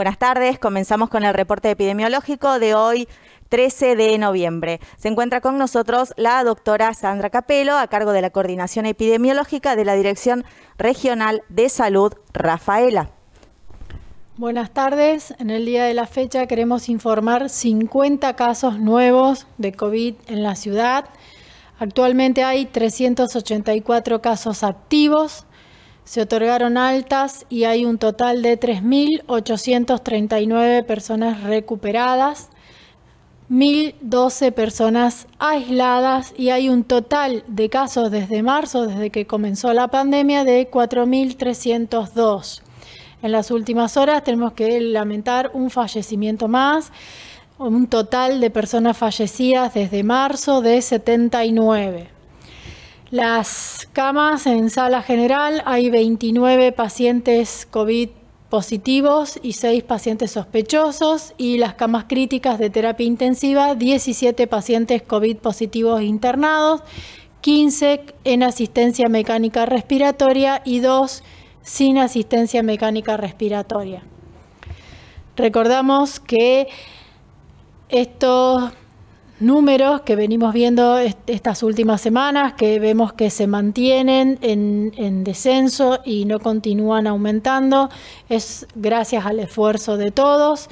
Buenas tardes, comenzamos con el reporte epidemiológico de hoy. 13 de noviembre. Se encuentra con nosotros la doctora Sandra Capelo, a cargo de la Coordinación Epidemiológica de la Dirección Regional de Salud, Rafaela. Buenas tardes. En el día de la fecha queremos informar 50 casos nuevos de COVID en la ciudad. Actualmente hay 384 casos activos, se otorgaron altas y hay un total de 3.839 personas recuperadas, 1.012 personas aisladas y hay un total de casos desde marzo, desde que comenzó la pandemia, de 4.302. En las últimas horas tenemos que lamentar un fallecimiento más, un total de personas fallecidas desde marzo de 79. Las camas en sala general, hay 29 pacientes COVID positivos y 6 pacientes sospechosos y las camas críticas de terapia intensiva, 17 pacientes COVID positivos internados, 15 en asistencia mecánica respiratoria y 2 sin asistencia mecánica respiratoria. Recordamos que estos números que venimos viendo estas últimas semanas, que vemos que se mantienen en, en, descenso y no continúan aumentando, es gracias al esfuerzo de todos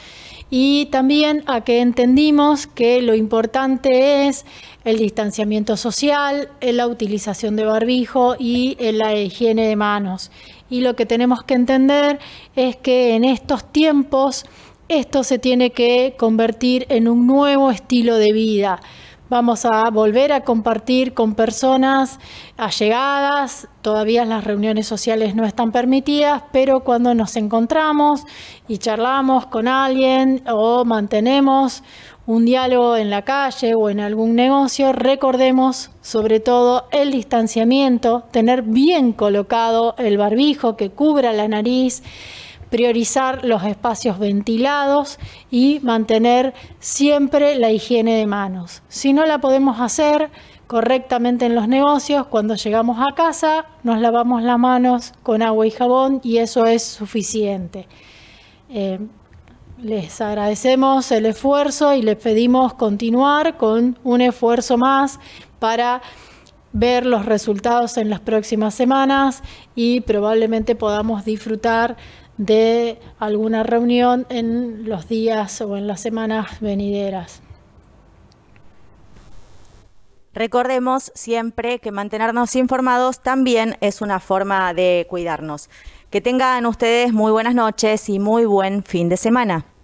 y también a que entendimos que lo importante es el distanciamiento social, la utilización de barbijo y la higiene de manos. Y lo que tenemos que entender es que en estos tiempos esto se tiene que convertir en un nuevo estilo de vida. Vamos a volver a compartir con personas allegadas, todavía las reuniones sociales no están permitidas, pero cuando nos encontramos y charlamos con alguien o mantenemos un diálogo en la calle o en algún negocio, recordemos sobre todo el distanciamiento, tener bien colocado el barbijo que cubra la nariz, priorizar los espacios ventilados y mantener siempre la higiene de manos. Si no la podemos hacer correctamente en los negocios, cuando llegamos a casa nos lavamos las manos con agua y jabón y eso es suficiente. Eh, les agradecemos el esfuerzo y les pedimos continuar con un esfuerzo más para ver los resultados en las próximas semanas y probablemente podamos disfrutar de alguna reunión en los días o en las semanas venideras. Recordemos siempre que mantenernos informados también es una forma de cuidarnos. Que tengan ustedes muy buenas noches y muy buen fin de semana.